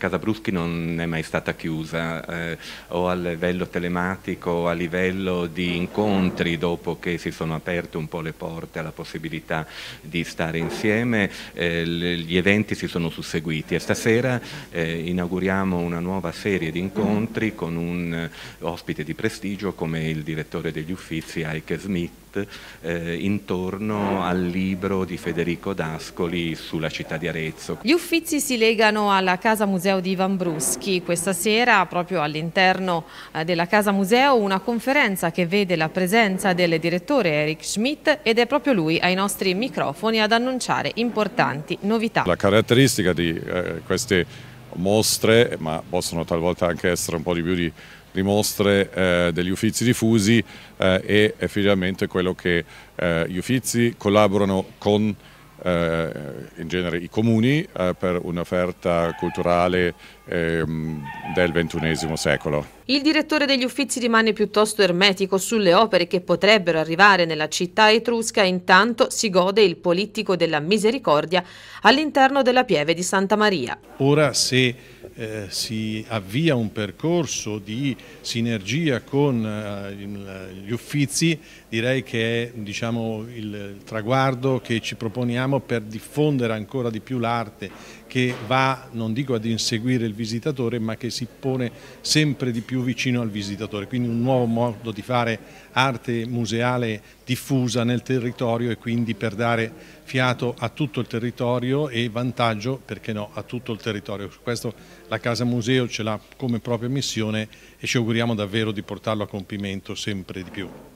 Casabruschi non è mai stata chiusa eh, o a livello telematico o a livello di incontri dopo che si sono aperte un po' le porte alla possibilità di stare insieme, eh, gli eventi si sono susseguiti e stasera eh, inauguriamo una nuova serie di incontri con un ospite di prestigio come il direttore degli uffizi Ike Smith Est eh, intorno al libro di Federico D'Ascoli sulla città di Arezzo. Gli uffizi si legano alla Casa Museo di Ivan Bruschi. Questa sera proprio all'interno eh, della Casa Museo una conferenza che vede la presenza del direttore Eric Schmidt ed è proprio lui ai nostri microfoni ad annunciare importanti novità. La caratteristica di eh, queste mostre, ma possono talvolta anche essere un po' di più di, di mostre eh, degli Uffizi diffusi eh, e è finalmente quello che eh, gli Uffizi collaborano con eh, in genere i comuni eh, per un'offerta culturale ehm, del XXI secolo. Il direttore degli Uffizi rimane piuttosto ermetico sulle opere che potrebbero arrivare nella città etrusca, intanto si gode il politico della misericordia all'interno della pieve di Santa Maria. Ora se eh, si avvia un percorso di sinergia con eh, gli uffizi, direi che è diciamo, il traguardo che ci proponiamo per diffondere ancora di più l'arte che va, non dico ad inseguire il visitatore, ma che si pone sempre di più vicino al visitatore, quindi un nuovo modo di fare arte museale diffusa nel territorio e quindi per dare fiato a tutto il territorio e vantaggio, perché no, a tutto il territorio. Questo la Casa Museo ce l'ha come propria missione e ci auguriamo davvero di portarlo a compimento sempre di più.